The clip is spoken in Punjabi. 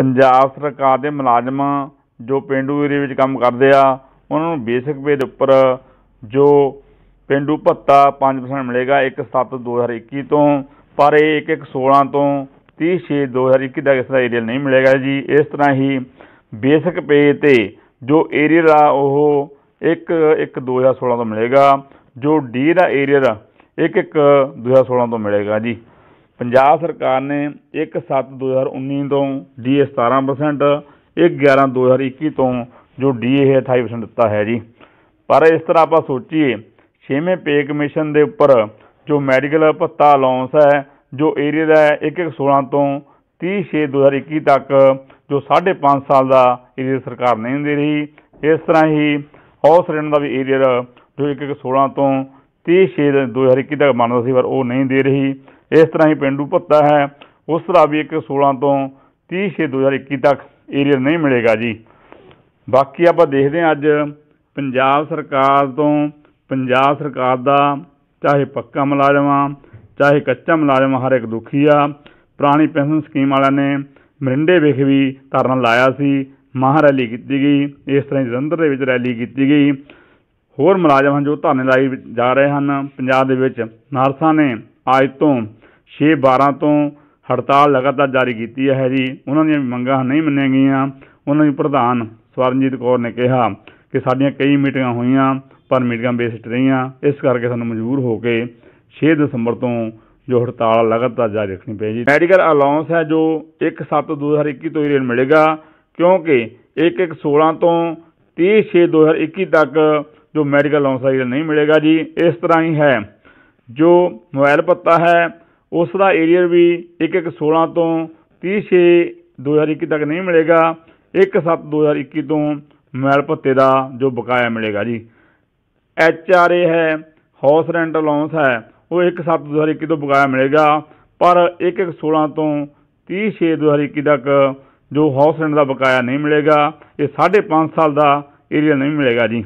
ਪੰਜਾਬ ਸਰਕਾਰ ਦੇ ਮੁਲਾਜ਼ਮਾਂ ਜੋ ਪਿੰਡੂ ਏਰੀਆ ਵਿੱਚ ਕੰਮ ਕਰਦੇ ਆ ਉਹਨਾਂ ਨੂੰ ਬੇਸਿਕ ਪੇ ਦੇ ਉੱਪਰ ਜੋ ਪਿੰਡੂ ਭੱਤਾ 5% ਮਿਲੇਗਾ 1/7/2021 ਤੋਂ ਪਰ ਇਹ 1 16 ਤੋਂ 30/6/2021 ਤੱਕ ਇਸ ਦਾ ਏਰੀਆ ਨਹੀਂ ਮਿਲੇਗਾ ਜੀ ਇਸ ਤਰ੍ਹਾਂ ਹੀ ਬੇਸਿਕ ਪੇ ਤੇ ਜੋ ਏਰੀਆ ਆ ਉਹ 1/1/2016 ਤੋਂ ਮਿਲੇਗਾ ਜੋ ਡੀ ਦਾ ਏਰੀਆ 1/1/2016 ਤੋਂ ਮਿਲੇਗਾ ਜੀ ਪੰਜਾਬ ਸਰਕਾਰ ਨੇ 1/7/2019 ਤੋਂ ਡੀਏ 17% 1/11/2021 ਤੋਂ ਜੋ ਡੀਏ ਹੈ 28% ਦਿੱਤਾ ਹੈ ਜੀ ਪਰ ਇਸ ਤਰ੍ਹਾਂ ਆਪਾਂ ਸੋਚੀਏ 6ਵੇਂ ਪੇ ਕਮਿਸ਼ਨ ਦੇ ਉੱਪਰ ਜੋ ਮੈਡੀਕਲ ਭੱਤਾ ਅਲਾਉਂਸ ਹੈ ਜੋ ਏਰੀਆ ਦਾ 1/116 ਤੋਂ 30/6/2021 ਤੱਕ ਜੋ 5.5 ਸਾਲ ਦਾ ਏਰੀਆ ਸਰਕਾਰ ਨਹੀਂ ਦੇ ਰਹੀ ਇਸ ਤਰ੍ਹਾਂ ਹੀ ਹੌਸ ਰਣ ਦਾ ਵੀ ਏਰੀਆ ਜੋ 1/116 ਤੋਂ 30/6/2021 ਤੱਕ ਮੰਨਦਾ ਸੀ ਪਰ ਉਹ ਨਹੀਂ ਦੇ ਰਹੀ ਇਸ ਤਰ੍ਹਾਂ ਹੀ ਪਿੰਡੂ ਭੱਤਾ ਹੈ ਉਸ ਦਾ ਵੀ ਇੱਕ 16 ਤੋਂ 30 ਤੇ 2021 ਤੱਕ ਏਰੀਆ ਨਹੀਂ ਮਿਲੇਗਾ ਜੀ ਬਾਕੀ ਆਪਾਂ ਦੇਖਦੇ ਹਾਂ ਅੱਜ ਪੰਜਾਬ ਸਰਕਾਰ ਤੋਂ ਪੰਜਾਬ ਸਰਕਾਰ ਦਾ ਚਾਹੇ ਪੱਕਾ ਮੁਲਾਜ਼ਮ ਆ ਚਾਹੇ ਕੱਚਾ ਮੁਲਾਜ਼ਮ ਹਰ ਇੱਕ ਦੁਖੀ ਆ ਪੁਰਾਣੀ ਪੈਨਸ਼ਨ ਸਕੀਮ ਵਾਲਿਆਂ ਨੇ ਮਰਿੰਡੇ ਵਿਖੇ ਵੀ ਧਰਨਾ ਲਾਇਆ ਸੀ ਮਹਾਰੈਲੀ ਕੀਤੀ ਗਈ ਇਸ ਤਰ੍ਹਾਂ ਜਲੰਧਰ ਦੇ ਵਿੱਚ ਰੈਲੀ ਕੀਤੀ ਗਈ ਹੋਰ ਮਲਾਜਮ ਹਨ ਜੋ ਧਰਨੇ ਲਾਈ ਜਾ ਰਹੇ ਹਨ ਪੰਜਾਬ ਦੇ ਵਿੱਚ ਨਰਸਾਂ ਨੇ ਅੱਜ ਤੋਂ 6 12 ਤੋਂ ਹੜਤਾਲ ਲਗਾਤਾਰ ਜਾਰੀ ਕੀਤੀ ਹੈ ਜੀ ਉਹਨਾਂ ਦੀਆਂ ਮੰਗਾਂ ਨਹੀਂ ਮੰਨੀਆਂ ਗਈਆਂ ਉਹਨਾਂ ਦੇ ਪ੍ਰਧਾਨ ਸਵਰਨਜੀਤ ਕੌਰ ਨੇ ਕਿਹਾ ਕਿ ਸਾਡੀਆਂ ਕਈ ਮੀਟਿੰਗਾਂ ਹੋਈਆਂ ਪਰ ਮੀਟਿੰਗਾਂ ਬੇਸਟ ਰਹੀਆਂ ਇਸ ਕਰਕੇ ਸਾਨੂੰ ਮਜਬੂਰ ਹੋ ਕੇ 6 ਦਸੰਬਰ ਤੋਂ ਜੋ ਹੜਤਾਲ ਲਗਾਤਾਰ ਜਾਰੀ ਰੱਖਣੀ ਪਈ ਜੀ ਮੈਡੀਕਲ ਅਲਾਉਂਸ ਹੈ ਜੋ 1 7 2021 ਤੋਂ ਹੀ ਰੇਨ ਮਿਲੇਗਾ ਕਿਉਂਕਿ 1 16 ਤੋਂ 30 6 2021 ਤੱਕ ਜੋ ਮੈਡੀਕਲ ਅਲਾਉਂਸ ਹੈ ਨਹੀਂ ਮਿਲੇਗਾ ਜੀ ਇਸ ਤਰ੍ਹਾਂ ਹੀ ਹੈ ਜੋ ਮੋਬਾਈਲ ਪੱਤਾ ਹੈ ਉਸ ਦਾ ਏਰੀਅਰ ਵੀ 116 ਤੋਂ 36 2021 ਤੱਕ ਨਹੀਂ ਮਿਲੇਗਾ 17 2021 ਤੋਂ ਮੈਲ ਭੱਤੇ ਦਾ ਜੋ ਬਕਾਇਆ ਮਿਲੇਗਾ ਜੀ ਐਚ ਆਰ ਏ ਹੈ ਹਾਊਸ ਰੈਂਟ ਅਲਾਉਂਸ ਹੈ ਉਹ 17 2021 ਤੋਂ ਬਕਾਇਆ ਮਿਲੇਗਾ ਪਰ 116 ਤੋਂ 36 2021 ਤੱਕ ਜੋ ਹਾਊਸ ਰੈਂਟ ਦਾ ਬਕਾਇਆ ਨਹੀਂ ਮਿਲੇਗਾ ਇਹ 5.5 ਸਾਲ ਦਾ ਏਰੀਅਰ ਨਹੀਂ ਮਿਲੇਗਾ ਜੀ